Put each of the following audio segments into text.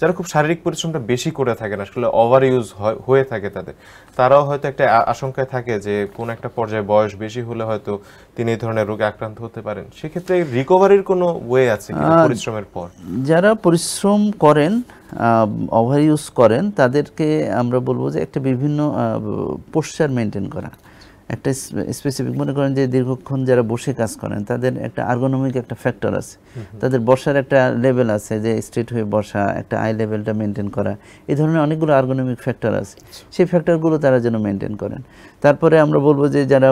যারা খুব শারীরিক পরিশ্রমটা বেশি করে থাকেন আসলে ওভার ইউজ হয়ে থাকে তাদের তারাও হয়তো একটা আশঙ্কায় থাকে যে কোন একটা পর্যায়ে বয়স বেশি হলে হয়তো তিনি এই ধরনের রোগে আক্রান্ত হতে পারেন সেক্ষেত্রে রিকভারির কোনো ওয়ে আছে পরিশ্রমের পর যারা পরিশ্রম করেন ওভার ইউজ করেন তাদেরকে আমরা বলবো যে একটা বিভিন্ন পোশ্চার মেনটেন করা একটা স্পেসিফিক মনে করেন যে দীর্ঘক্ষণ যারা বসে কাজ করেন তাদের একটা আর্গোনমিক একটা ফ্যাক্টর আছে তাদের বসার একটা লেভেল আছে যে স্ট্রেট হয়ে বসা একটা আই লেভেলটা মেনটেন করা এই ধরনের অনেকগুলো আর্গোনমিক ফ্যাক্টর আছে সেই ফ্যাক্টরগুলো তারা যেন মেনটেন করেন তারপরে আমরা বলবো যে যারা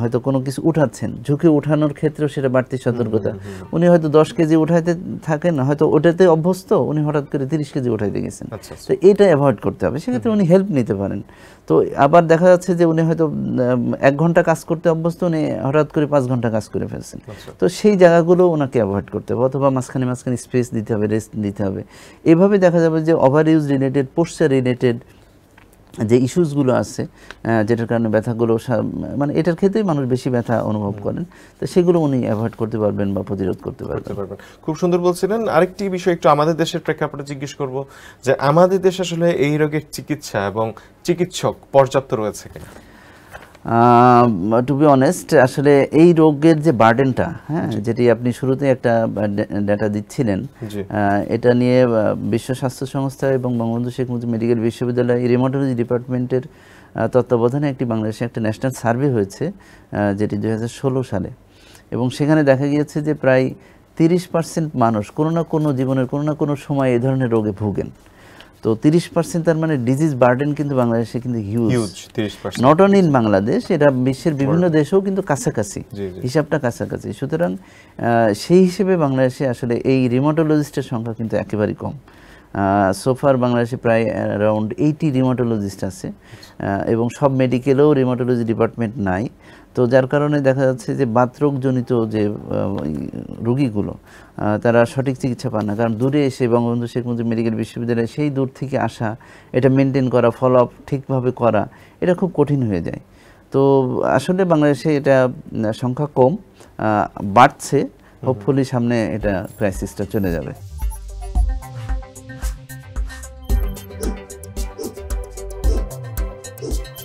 হয়তো কোনো কিছু উঠাচ্ছেন ঝুঁকি উঠানোর ক্ষেত্রেও সেটা বাড়তি সতর্কতা উনি হয়তো দশ কেজি উঠাইতে থাকেন হয়তো ওটাতে অভ্যস্ত উনি হঠাৎ করে তিরিশ কেজি উঠাইতে গেছেন আচ্ছা, আচ্ছা। তো এটা অ্যাভয়েড করতে হবে সেক্ষেত্রে উনি হেল্প নিতে পারেন তো আবার দেখা যাচ্ছে যে উনি হয়তো এক ঘন্টা কাজ করতে অভ্যস্ত উনি হঠাৎ করে পাঁচ ঘন্টা কাজ করে ফেলছেন আচ্ছা। তো সেই জায়গাগুলো ওনার আপনাকে অ্যাভয়েড করতে হবে অথবা মাঝখানে মাঝখানে স্পেস দিতে হবে রেস্ট দিতে হবে এভাবে দেখা যাবে যে over use related poster related যে ইস্যুসগুলো আছে যেটার কারণে ব্যথাগুলো মানে এটার ক্ষেত্রেই মানুষ বেশি ব্যথা অনুভব করেন তো সেগুলো উনি অ্যাভয়েড করতে পারবেন বা প্রতিরোধ করতে পারবেন খুব সুন্দর বলছিলেন আরেকটি বিষয় একটু আমাদের দেশের প্রেক্ষাপটে জিজ্ঞেস করব যে আমাদের দেশে আসলে এই রোগের চিকিৎসা এবং চিকিৎসক পর্যাপ্ত রয়েছে কিনা টু বি অনেস্ট আসলে এই রোগের যে বার্ডেনটা হ্যাঁ যেটি আপনি শুরুতে একটা ডেটা দিচ্ছিলেন এটা নিয়ে বিশ্ব স্বাস্থ্য সংস্থা এবং বঙ্গবন্ধু শেখ মুজিব মেডিকেল বিশ্ববিদ্যালয় রিমোটোলজি ডিপার্টমেন্টের তত্ত্বাবধানে একটি বাংলাদেশে একটা ন্যাশনাল সার্ভে হয়েছে যেটি দু সালে এবং সেখানে দেখা গিয়েছে যে প্রায় তিরিশ পার্সেন্ট মানুষ কোনো না কোনো জীবনের কোনো না কোনো সময় এ ধরনের রোগে ভুগেন তো তিরিশ পার্সেন্ট তার মানে ডিজিজ বার্ডেন কিন্তু বাংলাদেশে কিন্তু huge not only in Bangladesh এটা বিশ্বের বিভিন্ন দেশেও কিন্তু কাছাকাছি হিসাবটা কাছাকাছি সুতরাং সেই হিসেবে বাংলাদেশে আসলে এই রিমোটোলজিস্টের সংখ্যা কিন্তু একেবারেই কম সোফার বাংলাদেশে প্রায় অ্যারাউন্ড এইটি রিমোটোলজিস্ট আছে এবং সব মেডিকেলেও রিমোটোলজি ডিপার্টমেন্ট নাই তো যার কারণে দেখা যাচ্ছে যে বাতরোগজনিত যে রুগীগুলো তারা সঠিক চিকিৎসা পান না কারণ দূরে এসে বঙ্গবন্ধু শেখ মুজিব মেডিকেল বিশ্ববিদ্যালয়ে সেই দূর থেকে আসা এটা মেনটেন করা ফলো আপ ঠিকভাবে করা এটা খুব কঠিন হয়ে যায় তো আসলে বাংলাদেশে এটা সংখ্যা কম বাড়ছে হোপফুলি সামনে এটা ক্রাইসিসটা চলে যাবে Thank you.